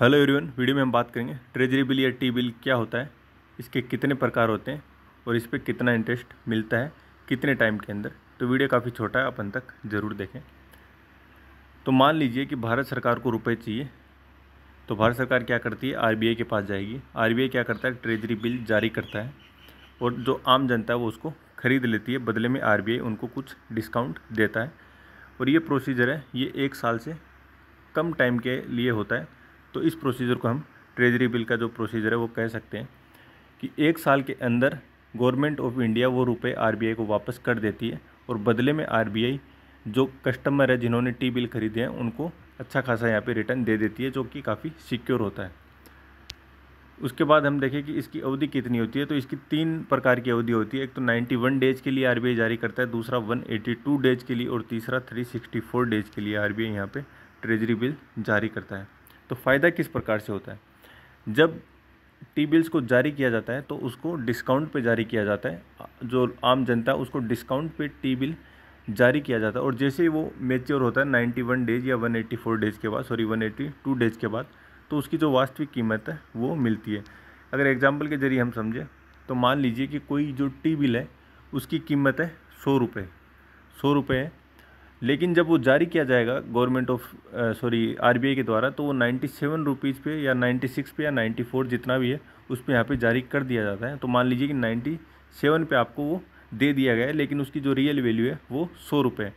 hello everyone video में हम बात करेंगे ट्रेजरी बिल या टी बिल क्या होता है इसके कितने प्रकार होते हैं और इस पर कितना इंटरेस्ट मिलता है कितने टाइम के अंदर तो वीडियो काफ़ी छोटा है अपन तक ज़रूर देखें तो मान लीजिए कि भारत सरकार को रुपए चाहिए तो भारत सरकार क्या करती है आरबीआई के पास जाएगी आरबीआई क्या करता है ट्रेजरी बिल जारी करता है और जो आम जनता है वो उसको ख़रीद लेती है बदले में आर उनको कुछ डिस्काउंट देता है और ये प्रोसीजर है ये एक साल से कम टाइम के लिए होता है तो इस प्रोसीजर को हम ट्रेजरी बिल का जो प्रोसीजर है वो कह सकते हैं कि एक साल के अंदर गवर्नमेंट ऑफ इंडिया वो रुपए आरबीआई को वापस कर देती है और बदले में आरबीआई जो कस्टमर है जिन्होंने टी बिल खरीदे हैं उनको अच्छा खासा यहाँ पे रिटर्न दे देती है जो कि काफ़ी सिक्योर होता है उसके बाद हम देखें कि इसकी अवधि कितनी होती है तो इसकी तीन प्रकार की अवधि होती है एक तो 91 डेज के लिए आर जारी करता है दूसरा 182 डेज के लिए और तीसरा 364 डेज के लिए आर यहाँ ट्रेजरी बिल जारी करता है तो फ़ायदा किस प्रकार से होता है जब टी बिल्स को जारी किया जाता है तो उसको डिस्काउंट पे जारी किया जाता है जो आम जनता है उसको डिस्काउंट पे टी बिल जारी किया जाता है और जैसे ही वो मेच्योर होता है 91 डेज या 184 डेज के बाद सॉरी 182 डेज के बाद तो उसकी जो वास्तविक कीमत है वो मिलती है अगर एग्जाम्पल के ज़रिए हम समझें तो मान लीजिए कि कोई जो टी बिल है उसकी कीमत है सौ रुपये सौ रुपये है लेकिन जब वो जारी किया जाएगा गवर्नमेंट ऑफ सॉरी आरबीआई के द्वारा तो वो नाइन्टी सेवन रुपीज़ पे या नाइन्टी सिक्स पे या नाइन्टी फोर जितना भी है उस पर यहाँ पे जारी कर दिया जाता है तो मान लीजिए कि नाइन्टी सेवन पे आपको वो दे दिया गया है लेकिन उसकी जो रियल वैल्यू है वो सौ रुपये है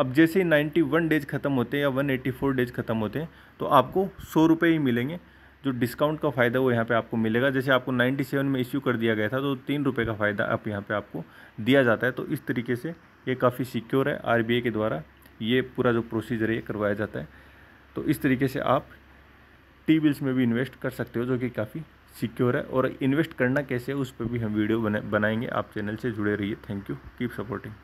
अब जैसे ही नाइन्टी वन डेज ख़त्म होते हैं या वन एट्टी फोर डेज ख़त्म होते हैं तो आपको सौ रुपये ही मिलेंगे जो डिस्काउंट का फ़ायदा वो यहाँ पे आपको मिलेगा जैसे आपको 97 में इश्यू कर दिया गया था तो तीन रुपये का फ़ायदा आप यहाँ पे आपको दिया जाता है तो इस तरीके से ये काफ़ी सिक्योर है आर के द्वारा ये पूरा जो प्रोसीजर है करवाया जाता है तो इस तरीके से आप टी बिल्स में भी इन्वेस्ट कर सकते हो जो कि काफ़ी सिक्योर है और इन्वेस्ट करना कैसे है उस पर भी हम वीडियो बना बनाएंगे आप चैनल से जुड़े रहिए थैंक यू कीप सपोर्टिंग